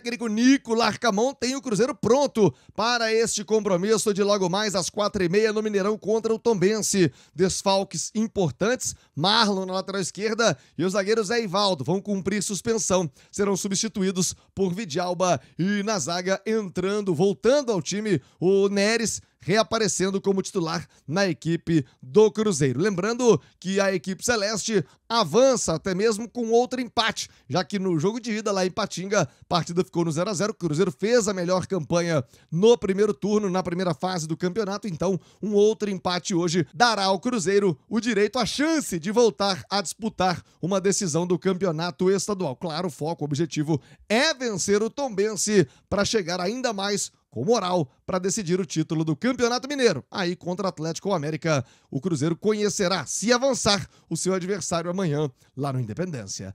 técnico Nico Larcamon tem o Cruzeiro pronto para este compromisso de logo mais às quatro e meia no Mineirão contra o Tombense. Desfalques importantes, Marlon na lateral esquerda e o zagueiro Zé Ivaldo vão cumprir suspensão. Serão substituídos por Vidalba e na zaga entrando, voltando ao time, o Neres reaparecendo como titular na equipe do Cruzeiro. Lembrando que a equipe Celeste avança até mesmo com outro empate, já que no jogo de ida lá em Patinga, a partida ficou no 0 a 0 O Cruzeiro fez a melhor campanha no primeiro turno, na primeira fase do campeonato, então um outro empate hoje dará ao Cruzeiro o direito, a chance de voltar a disputar uma decisão do campeonato estadual. Claro, o foco, o objetivo é vencer o Tombense para chegar ainda mais com moral para decidir o título do Campeonato Mineiro. Aí, contra o Atlético América, o Cruzeiro conhecerá, se avançar, o seu adversário amanhã lá no Independência.